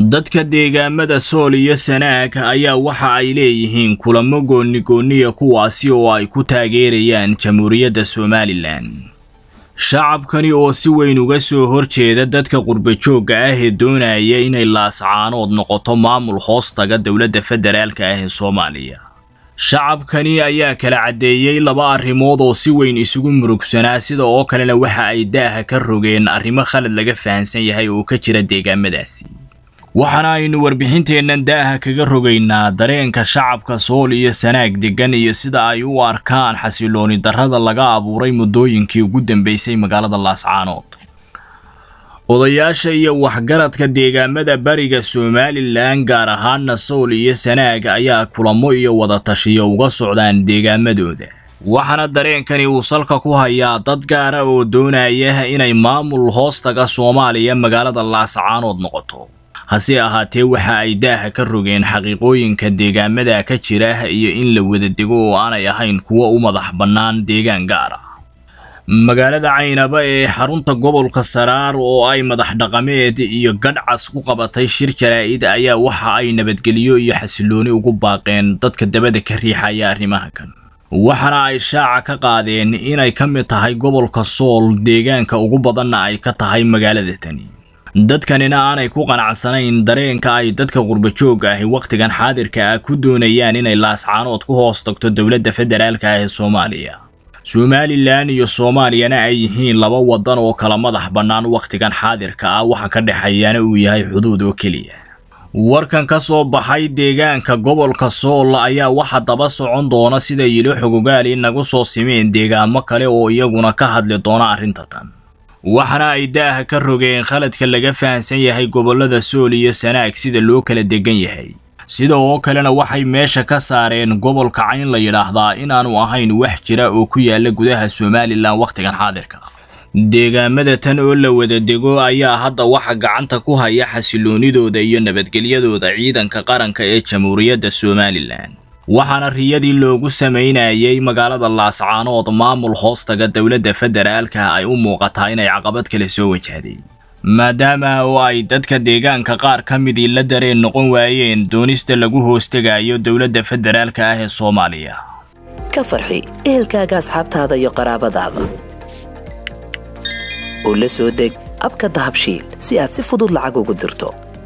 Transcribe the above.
dadka deegaamada sool iyo sanaag ayaa waxa ay leeyihiin kulamo goonigooniya kuwaasi oo ay ku taageerayaan jamhuuriyadda somalilan shacabkani oo si weyn uga soo horjeeda dadka qurbajoogga ah ee doonaya inay laascaanood noqoto maamul hoostaga dowladda federaalka ah ee soomaaliya shacabkani ayaa kala caddeeyey laba arrimood oo si weyn isugu murugsanaa sida oo kalena waxa ay daaha ka rogeen arrimo khalad laga fahansan yahay oo ka jira deegaamadaasi waxaana aynu warbixinteennan daaha kaga rogaynaa dareenka shacabka sool iyo sanaag deggan iyo sida ay u arkaan xasilooni darrada laga abuuray muddooyinkii ugu dambeysay magaalada laascaanood odayaasha iyo waxgaradka deegaamada bariga somalilan gaar ahaana sool iyo sanaag ayaa kulamo iyo wadatashiyo uga socdaan deegaamadooda waxaana dareenkani uu salka ku hayaa dad gaara oo doonaya inay maamul hoostaga soomaaliya magaalada laascaanood noqoto hase ahaatee waxa ay daaha ka rogeen xaqiiqooyinka deegaamada ka jira iyo in la wada dego oo aanay ahayn kuwo u madax bannaan deegaan gaara ah. magaalada caynaba ee xarunta gobolka saraar oo ay madax dhaqameed iyo gadhcas ku qabatay shir jaraa'id ayaa waxa ay nabadgelyo iyo xasilooni ugu baaqeen dadka dabada ka riixaya arrimaha kan waxaana ay shaaca ka qaadeen inay ka mid tahay gobolka sool deegaanka ugu badanna ay ka tahay magaalada tani dadkanina aanay ku qanacsanayn dareenka ay dadka qurbajooga ahi wakhtigan xaadirka ah ku doonayaan inay laascaanood ku hoos tagto dowladda federaalka ah ee soomaaliya somalilan iyo soomaaliyana ay yihiin laba waddan oo kala madax bannaan wakhtigan xaadirka ah waxa ka dhexeeyaana uu yahay xuduud oo keliya warkan ka soo baxay deegaanka gobolka soolla ayaa waxa daba socon doona sida yilo xogogaal nagu soo simeen deegaamo kale oo iyaguna ka hadli doona arrinta tan waxaana ay daaha ka rogeen khaladka laga fahamsan yahay gobollada sool iyo sanaag sida loo kala degan yahay sida oo kalena waxay meesha ka saareen gobolka cayn la yidhaahdaa inaanu ahayn wax jira oo ku yaalla gudaha somalilan wakhtigan xaadirka deegaamada tan oo la wada dego ayaa hadda waxa gacanta ku haya xasiloonidooda iyo nabadgelyadooda ciidanka qaranka ee jamhuuriyadda somalilan waxaana riyadii loogu samaynayay magaalada laascaanood maamul hoostaga taga dowladda federaalka ay u muuqataa inay caqabad kale soo wajahday maadaama oo ay dadka deegaanka qaar ka midii la dareen noqon waayeen doonista lagu hoostegayo dowladda federaalka ah ee soomaaliya ka farxi ehelkaaga asxaabtaada iyo qaraabadaada oo la soo deg abka dahabshiil si aad si fudud lacag ugu dirto